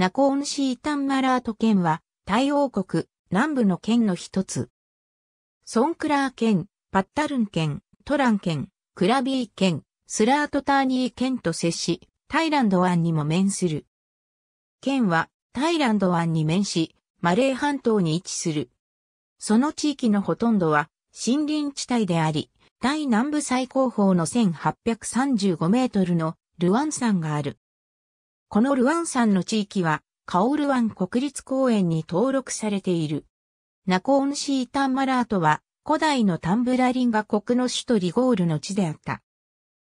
ナコーンシータンマラート県は、タイ王国、南部の県の一つ。ソンクラー県、パッタルン県、トラン県、クラビー県、スラートターニー県と接し、タイランド湾にも面する。県は、タイランド湾に面し、マレー半島に位置する。その地域のほとんどは森林地帯であり、タイ南部最高峰の1835メートルのルワン山がある。このルワン山の地域は、カオルワン国立公園に登録されている。ナコーンシータンマラートは、古代のタンブラリンガ国の首都リゴールの地であった。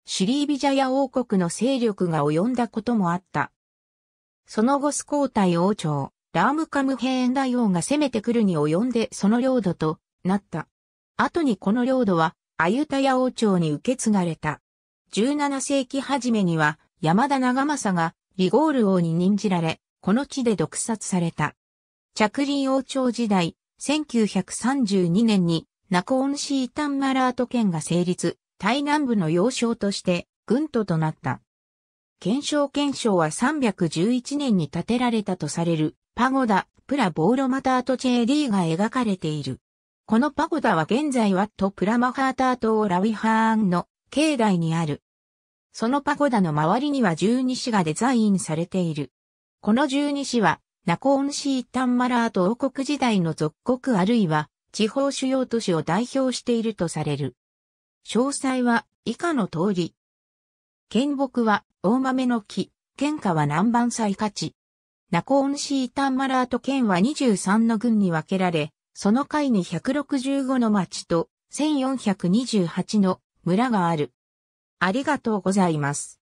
シュリービジャヤ王国の勢力が及んだこともあった。その後スコータイ王朝、ラームカムヘーン大王が攻めてくるに及んでその領土となった。後にこの領土はアユタヤ王朝に受け継がれた。17世紀初めには山田長政がリゴール王に任じられ、この地で毒殺された。着林王朝時代、1932年にナコオンシータンマラート県が成立、台南部の要衝として軍都となった。検証検証は311年に建てられたとされるパゴダ、プラボーロマタートチェーディーが描かれている。このパゴダは現在ワットプラマハーター島ラウィハーンの境内にあるそのパゴダの周りには十二支がデザインされている。この十二支は、ナコーンシータンマラート王国時代の属国あるいは地方主要都市を代表しているとされる。詳細は以下の通り。剣木は大豆の木、剣下は南蛮祭価値。ナコーンシータンマラート県は23の軍に分けられ、その階に165の町と1428の村がある。ありがとうございます。